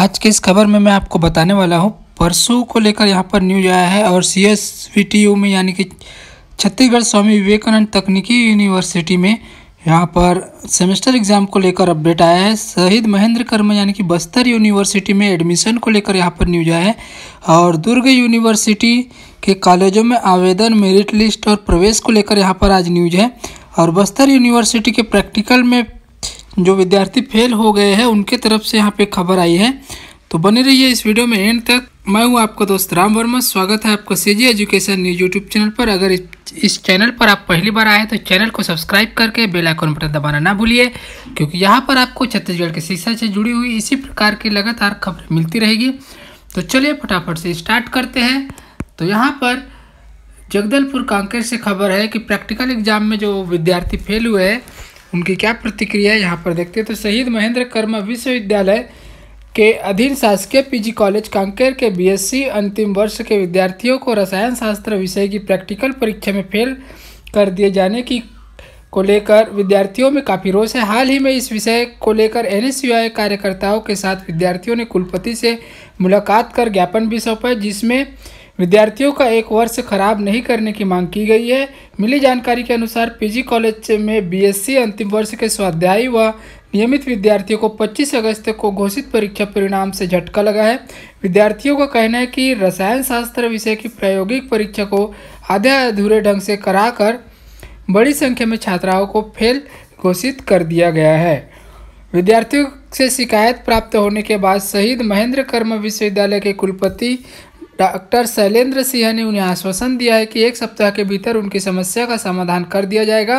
आज के इस खबर में मैं आपको बताने वाला हूँ परसों को लेकर यहाँ पर न्यूज आया है और C S V T U में यानी कि छत्तीसगढ़ स्वामी विवेकानंद तकनीकी यूनिवर्सिटी में यहाँ पर सेमेस्टर एग्ज़ाम को लेकर अपडेट आया है शहीद महेंद्र कर्मा यानी कि बस्तर यूनिवर्सिटी में एडमिशन को लेकर यहाँ पर न्यूज आया है और दुर्ग यूनिवर्सिटी के कॉलेजों में आवेदन मेरिट लिस्ट और प्रवेश को लेकर यहाँ पर आज न्यूज है और बस्तर यूनिवर्सिटी के प्रैक्टिकल में जो विद्यार्थी फेल हो गए हैं उनके तरफ से यहाँ पे खबर आई है तो बने रहिए इस वीडियो में एंड तक मैं हूँ आपका दोस्त राम वर्मा स्वागत है आपका C education news YouTube channel पर अगर इस चैनल पर आप पहली बार आए तो चैनल को सब्सक्राइब करके बेल आइकन बटन दबाना ना भूलिए क्योंकि यहाँ पर आपको छत्तीसगढ़ के शिक्षा से जुड़ी हुई इसी प्रकार की लगातार खबरें मिलती रहेगी तो चलिए फटाफट से स्टार्ट करते हैं तो यहाँ पर जगदलपुर कांकेर से खबर है कि प्रैक्टिकल एग्जाम में जो विद्यार्थी फेल हुए हैं उनकी क्या प्रतिक्रिया है यहाँ पर देखते हैं तो शहीद महेंद्र कर्मा विश्वविद्यालय के अधीन शासकीय पीजी कॉलेज कांकेर के बीएससी अंतिम वर्ष के विद्यार्थियों को रसायन शास्त्र विषय की प्रैक्टिकल परीक्षा में फेल कर दिए जाने की को लेकर विद्यार्थियों में काफ़ी रोष है हाल ही में इस विषय को लेकर एन कार्यकर्ताओं के साथ विद्यार्थियों ने कुलपति से मुलाकात कर ज्ञापन भी सौंपा जिसमें विद्यार्थियों का एक वर्ष खराब नहीं करने की मांग की गई है मिली जानकारी के अनुसार पीजी कॉलेज में बीएससी अंतिम वर्ष के स्वाध्यायी व नियमित विद्यार्थियों को 25 अगस्त को घोषित परीक्षा परिणाम से झटका लगा है विद्यार्थियों का कहना है कि रसायन शास्त्र विषय की प्रायोगिक परीक्षा को आधे अधूरे ढंग से कराकर बड़ी संख्या में छात्राओं को फेल घोषित कर दिया गया है विद्यार्थियों से शिकायत प्राप्त होने के बाद शहीद महेंद्र कर्म विश्वविद्यालय के कुलपति डॉक्टर शैलेंद्र सिंह ने उन्हें आश्वासन दिया है कि एक सप्ताह के भीतर उनकी समस्या का समाधान कर दिया जाएगा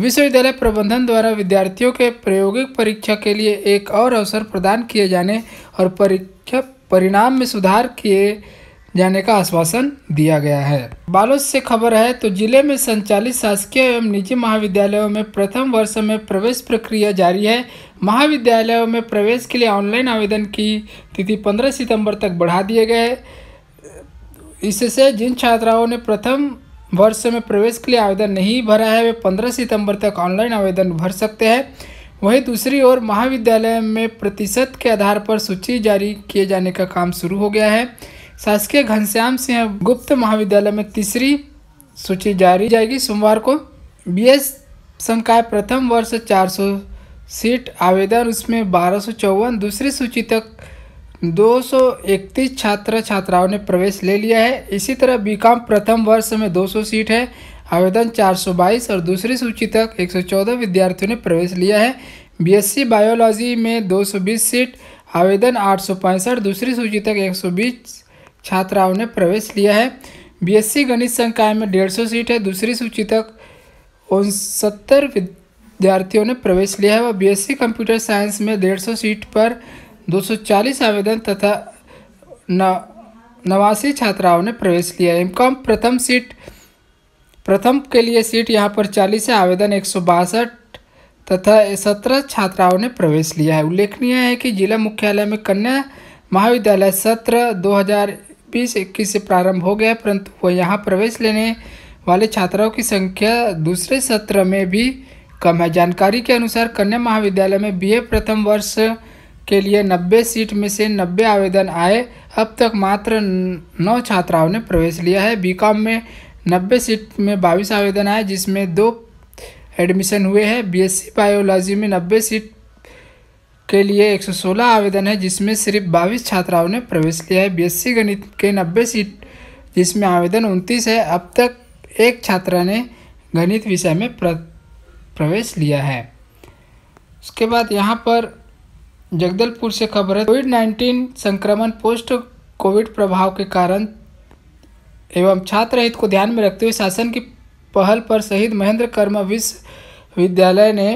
विश्वविद्यालय प्रबंधन द्वारा विद्यार्थियों के प्रायोगिक परीक्षा के लिए एक और अवसर प्रदान किए जाने और परीक्षा परिणाम में सुधार किए जाने का आश्वासन दिया गया है बालोद से खबर है तो जिले में संचालित शासकीय एवं निजी महाविद्यालयों में प्रथम वर्ष में प्रवेश प्रक्रिया जारी है महाविद्यालयों में प्रवेश के लिए ऑनलाइन आवेदन की तिथि 15 सितंबर तक बढ़ा दिए गए इससे जिन छात्राओं ने प्रथम वर्ष में प्रवेश के लिए आवेदन नहीं भरा है वे 15 सितंबर तक ऑनलाइन आवेदन भर सकते हैं वहीं दूसरी ओर महाविद्यालय में प्रतिशत के आधार पर सूची जारी किए जाने का काम शुरू हो गया है शासकीय घनश्याम सिंह गुप्त महाविद्यालय में तीसरी सूची जारी जाएगी सोमवार को बी एस संकाय प्रथम वर्ष चार सीट आवेदन उसमें बारह दूसरी सूची तक 231 छात्र छात्राओं ने प्रवेश ले लिया है इसी तरह बीकॉम प्रथम वर्ष में 200 सीट है आवेदन 422 और दूसरी सूची तक 114 विद्यार्थियों ने प्रवेश लिया है बीएससी बायोलॉजी में 220 सीट आवेदन आठ दूसरी सूची तक 120 छात्राओं ने प्रवेश लिया है बीएससी गणित संकाय में सौ सीट है दूसरी सूची तक उनसत्तर विद्यार्थियों ने प्रवेश लिया है व बीएससी कंप्यूटर साइंस में डेढ़ सीट पर 240 आवेदन तथा नवासी छात्राओं ने प्रवेश लिया एम कॉम प्रथम सीट प्रथम के लिए सीट यहाँ पर चालीस आवेदन एक तथा सत्रह छात्राओं ने प्रवेश लिया है उल्लेखनीय है कि जिला मुख्यालय में कन्या महाविद्यालय सत्र 2020 हज़ार से प्रारंभ हो गया परंतु वह यहाँ प्रवेश लेने वाले छात्राओं की संख्या दूसरे सत्र में भी कम है जानकारी के अनुसार कन्या महाविद्यालय में बीए प्रथम वर्ष के लिए 90 सीट में से 90 आवेदन आए अब तक मात्र नौ छात्राओं ने प्रवेश लिया है बीकॉम में 90 सीट में बाईस आवेदन आए जिसमें दो एडमिशन हुए हैं बीएससी बायोलॉजी में 90 सीट के लिए 116 आवेदन है जिसमें सिर्फ बाईस छात्राओं ने प्रवेश लिया है बीएससी गणित के 90 सीट जिसमें आवेदन उनतीस है अब तक एक छात्रा ने गणित विषय में प्र, प्रवेश लिया है उसके बाद यहाँ पर जगदलपुर से खबर है कोविड 19 संक्रमण पोस्ट कोविड प्रभाव के कारण एवं छात्र हित को ध्यान में रखते हुए शासन की पहल पर शहीद महेंद्र कर्मा विश्वविद्यालय ने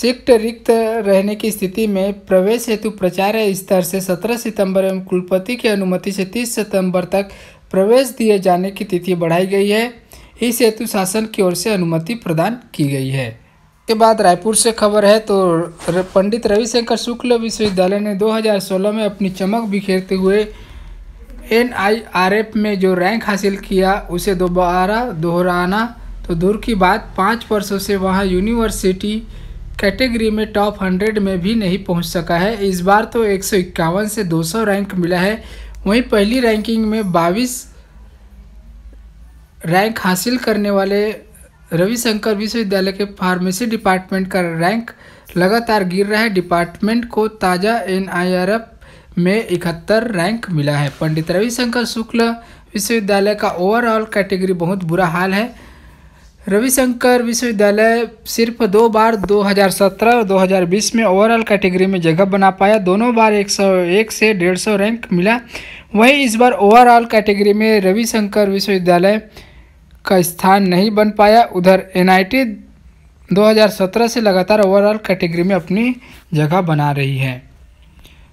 सिक्ट रिक्त रहने की स्थिति में प्रवेश हेतु प्राचार्य स्तर से 17 सितंबर एवं कुलपति की अनुमति से 30 सितंबर तक प्रवेश दिए जाने की तिथि बढ़ाई गई है इस हेतु शासन की ओर से अनुमति प्रदान की गई है के बाद रायपुर से खबर है तो पंडित रविशंकर शुक्ल विश्वविद्यालय ने 2016 में अपनी चमक बिखेरते हुए एन में जो रैंक हासिल किया उसे दोबारा दोहराना तो दूर की बात पाँच वर्षों से वहाँ यूनिवर्सिटी कैटेगरी में टॉप हंड्रेड में भी नहीं पहुँच सका है इस बार तो एक से 200 रैंक मिला है वहीं पहली रैंकिंग में 22 रैंक हासिल करने वाले रविशंकर विश्वविद्यालय के फार्मेसी डिपार्टमेंट का रैंक लगातार गिर रहा है डिपार्टमेंट को ताज़ा एन में इकहत्तर रैंक मिला है पंडित रविशंकर शुक्ल विश्वविद्यालय का ओवरऑल कैटेगरी बहुत बुरा हाल है रविशंकर विश्वविद्यालय सिर्फ दो बार 2017 और 2020 में ओवरऑल कैटेगरी में जगह बना पाया दोनों बार 101 से 150 रैंक मिला वहीं इस बार ओवरऑल कैटेगरी में रविशंकर विश्वविद्यालय का स्थान नहीं बन पाया उधर एनआईटी 2017 से लगातार ओवरऑल कैटेगरी में अपनी जगह बना रही है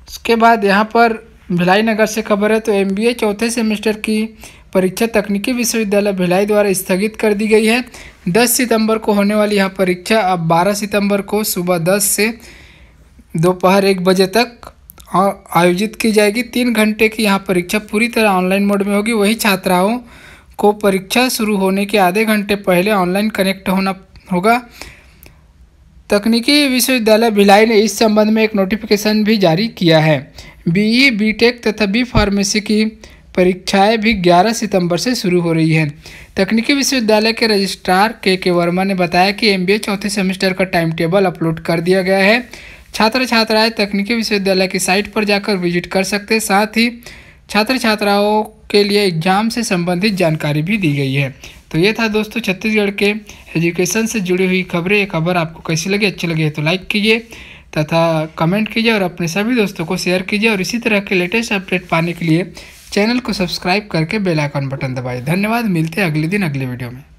उसके बाद यहाँ पर भिलाई नगर से खबर है तो एम चौथे सेमेस्टर की परीक्षा तकनीकी विश्वविद्यालय भिलाई द्वारा स्थगित कर दी गई है 10 सितंबर को होने वाली यह परीक्षा अब 12 सितंबर को सुबह 10 से दोपहर एक बजे तक आयोजित की जाएगी तीन घंटे की यह परीक्षा पूरी तरह ऑनलाइन मोड में होगी वही छात्राओं को परीक्षा शुरू होने के आधे घंटे पहले ऑनलाइन कनेक्ट होना होगा तकनीकी विश्वविद्यालय भिलाई ने इस संबंध में एक नोटिफिकेशन भी जारी किया है बीई बीटेक तथा बी फार्मेसी की परीक्षाएं भी 11 सितंबर से शुरू हो रही हैं तकनीकी विश्वविद्यालय के रजिस्ट्रार के के वर्मा ने बताया कि एम बी चौथे सेमेस्टर का टाइम टेबल अपलोड कर दिया गया है छात्र छात्राएं तकनीकी विश्वविद्यालय की साइट पर जाकर विजिट कर सकते हैं साथ ही छात्र छात्राओं के लिए एग्जाम से संबंधित जानकारी भी दी गई है तो ये था दोस्तों छत्तीसगढ़ के एजुकेशन से जुड़ी हुई खबरें ये खबर आपको कैसी लगी अच्छी लगी तो लाइक कीजिए तथा कमेंट कीजिए और अपने सभी दोस्तों को शेयर कीजिए और इसी तरह के लेटेस्ट अपडेट पाने के लिए चैनल को सब्सक्राइब करके बेल आइकन बटन दबाइए धन्यवाद मिलते हैं अगले दिन अगले वीडियो में